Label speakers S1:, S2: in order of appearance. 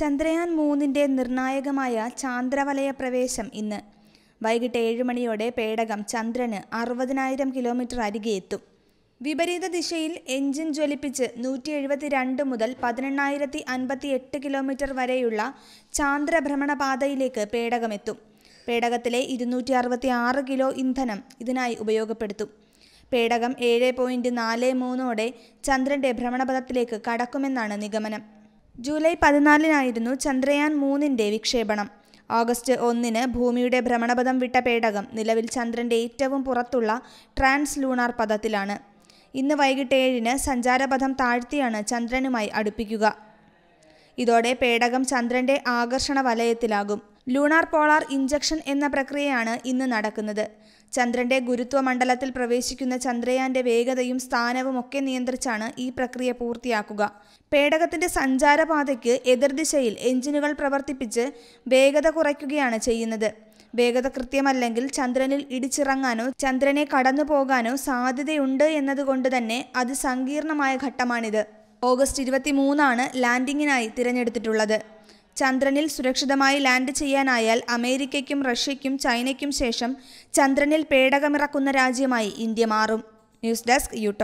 S1: ചന്ദ്രയാൻ മൂന്നിൻ്റെ നിർണായകമായ ചാന്ദ്രവലയ പ്രവേശം ഇന്ന് വൈകിട്ട് ഏഴ് മണിയോടെ പേടകം ചന്ദ്രന് അറുപതിനായിരം കിലോമീറ്റർ അരികെ എത്തും വിപരീത ദിശയിൽ എഞ്ചിൻ ജ്വലിപ്പിച്ച് നൂറ്റി രണ്ട് മുതൽ പതിനെണ്ണായിരത്തി അൻപത്തി എട്ട് കിലോമീറ്റർ വരെയുള്ള ചാന്ദ്രഭ്രമണപാതയിലേക്ക് പേടകമെത്തും പേടകത്തിലെ ഇരുന്നൂറ്റി അറുപത്തി ആറ് കിലോ ഇന്ധനം ഇതിനായി ഉപയോഗപ്പെടുത്തും പേടകം ഏഴ് പോയിൻറ്റ് നാല് മൂന്നോടെ ചന്ദ്രൻ്റെ ഭ്രമണപഥത്തിലേക്ക് കടക്കുമെന്നാണ് നിഗമനം ജൂലൈ പതിനാലിനായിരുന്നു ചന്ദ്രയാൻ മൂന്നിൻ്റെ വിക്ഷേപണം ഓഗസ്റ്റ് ഒന്നിന് ഭൂമിയുടെ ഭ്രമണപഥം വിട്ട പേടകം നിലവിൽ ചന്ദ്രൻ്റെ ഏറ്റവും പുറത്തുള്ള ട്രാൻസ് ലൂണാർ പദത്തിലാണ് ഇന്ന് വൈകിട്ട് ഏഴിന് സഞ്ചാരപഥം താഴ്ത്തിയാണ് ചന്ദ്രനുമായി അടുപ്പിക്കുക ഇതോടെ പേടകം ചന്ദ്രൻ്റെ ആകർഷണ വലയത്തിലാകും ലൂണാർ പോളാർ ഇഞ്ചക്ഷൻ എന്ന പ്രക്രിയയാണ് ഇന്ന് നടക്കുന്നത് ചന്ദ്രന്റെ ഗുരുത്വ മണ്ഡലത്തിൽ പ്രവേശിക്കുന്ന ചന്ദ്രയാന്റെ വേഗതയും സ്ഥാനവും ഒക്കെ നിയന്ത്രിച്ചാണ് ഈ പ്രക്രിയ പൂർത്തിയാക്കുക പേടകത്തിന്റെ സഞ്ചാരപാതയ്ക്ക് എതിർദിശയിൽ എഞ്ചിനുകൾ പ്രവർത്തിപ്പിച്ച് വേഗത കുറയ്ക്കുകയാണ് ചെയ്യുന്നത് വേഗത കൃത്യമല്ലെങ്കിൽ ചന്ദ്രനിൽ ഇടിച്ചിറങ്ങാനോ ചന്ദ്രനെ കടന്നു പോകാനോ സാധ്യതയുണ്ട് എന്നതുകൊണ്ട് തന്നെ അത് സങ്കീർണമായ ഘട്ടമാണിത് ഓഗസ്റ്റ് മൂന്നാണ് ലാൻഡിങ്ങിനായി തിരഞ്ഞെടുത്തിട്ടുള്ളത് ചന്ദ്രനിൽ സുരക്ഷിതമായി ലാൻഡ് ചെയ്യാനായാൽ അമേരിക്കയ്ക്കും റഷ്യയ്ക്കും ചൈനയ്ക്കും ശേഷം ചന്ദ്രനിൽ പേടകമിറക്കുന്ന രാജ്യമായി ഇന്ത്യ മാറും ന്യൂസ് ഡെസ്ക് യുടോക്ക്